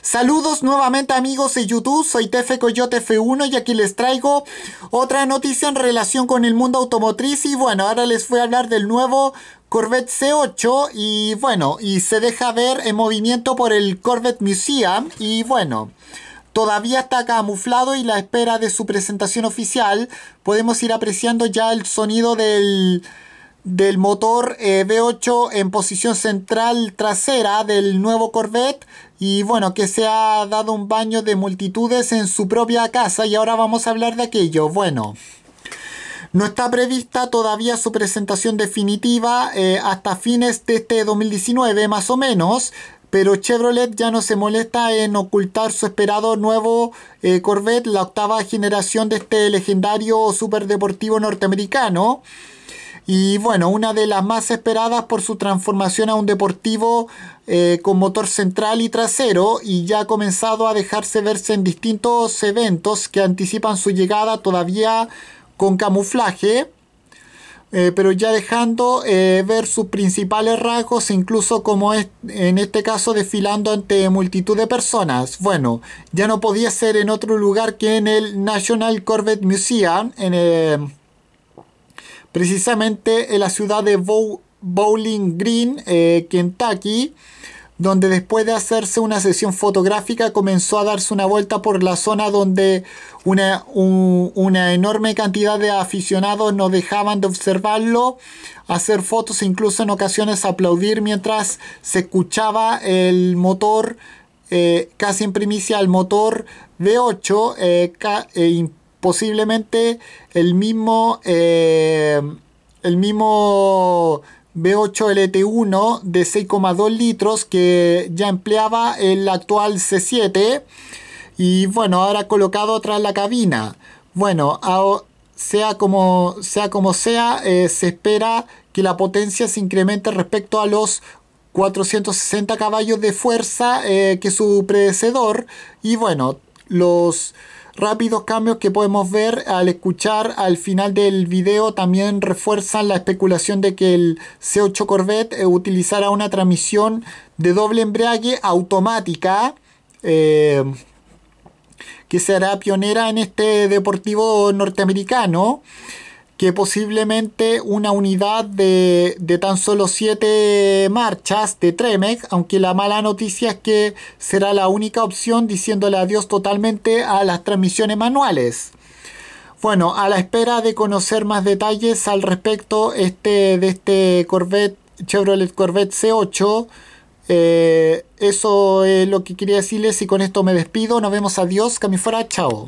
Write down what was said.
Saludos nuevamente amigos de YouTube, soy Tefe Coyote F1 y aquí les traigo otra noticia en relación con el mundo automotriz y bueno, ahora les voy a hablar del nuevo Corvette C8 y bueno, y se deja ver en movimiento por el Corvette Museum y bueno, todavía está camuflado y la espera de su presentación oficial podemos ir apreciando ya el sonido del del motor eh, V8 en posición central trasera del nuevo Corvette y bueno, que se ha dado un baño de multitudes en su propia casa y ahora vamos a hablar de aquello. Bueno, no está prevista todavía su presentación definitiva eh, hasta fines de este 2019 más o menos, pero Chevrolet ya no se molesta en ocultar su esperado nuevo eh, Corvette, la octava generación de este legendario superdeportivo norteamericano. Y bueno, una de las más esperadas por su transformación a un deportivo eh, con motor central y trasero y ya ha comenzado a dejarse verse en distintos eventos que anticipan su llegada todavía con camuflaje. Eh, pero ya dejando eh, ver sus principales rasgos, incluso como es en este caso desfilando ante multitud de personas. Bueno, ya no podía ser en otro lugar que en el National Corvette Museum, en, precisamente en la ciudad de Bowling Green, eh, Kentucky, donde después de hacerse una sesión fotográfica comenzó a darse una vuelta por la zona donde una, una enorme cantidad de aficionados no dejaban de observarlo, hacer fotos e incluso en ocasiones aplaudir mientras se escuchaba el motor, eh, casi en primicia, el motor de 8 eh, eh posiblemente el mismo, eh, el mismo V8 LT1 de 6,2 litros que ya empleaba el actual C7 y bueno, ahora colocado tras la cabina. Bueno, sea como sea, como sea eh, se espera que la potencia se incremente respecto a los 460 caballos de fuerza eh, que su predecedor y bueno, los rápidos cambios que podemos ver al escuchar al final del video también refuerzan la especulación de que el C8 Corvette eh, utilizará una transmisión de doble embrague automática eh, que será pionera en este deportivo norteamericano que posiblemente una unidad de, tan solo 7 marchas de Tremec, aunque la mala noticia es que será la única opción diciéndole adiós totalmente a las transmisiones manuales. Bueno, a la espera de conocer más detalles al respecto este, de este Corvette, Chevrolet Corvette C8. Eh, eso es lo que quería decirles y con esto me despido. Nos vemos, adiós, que chao.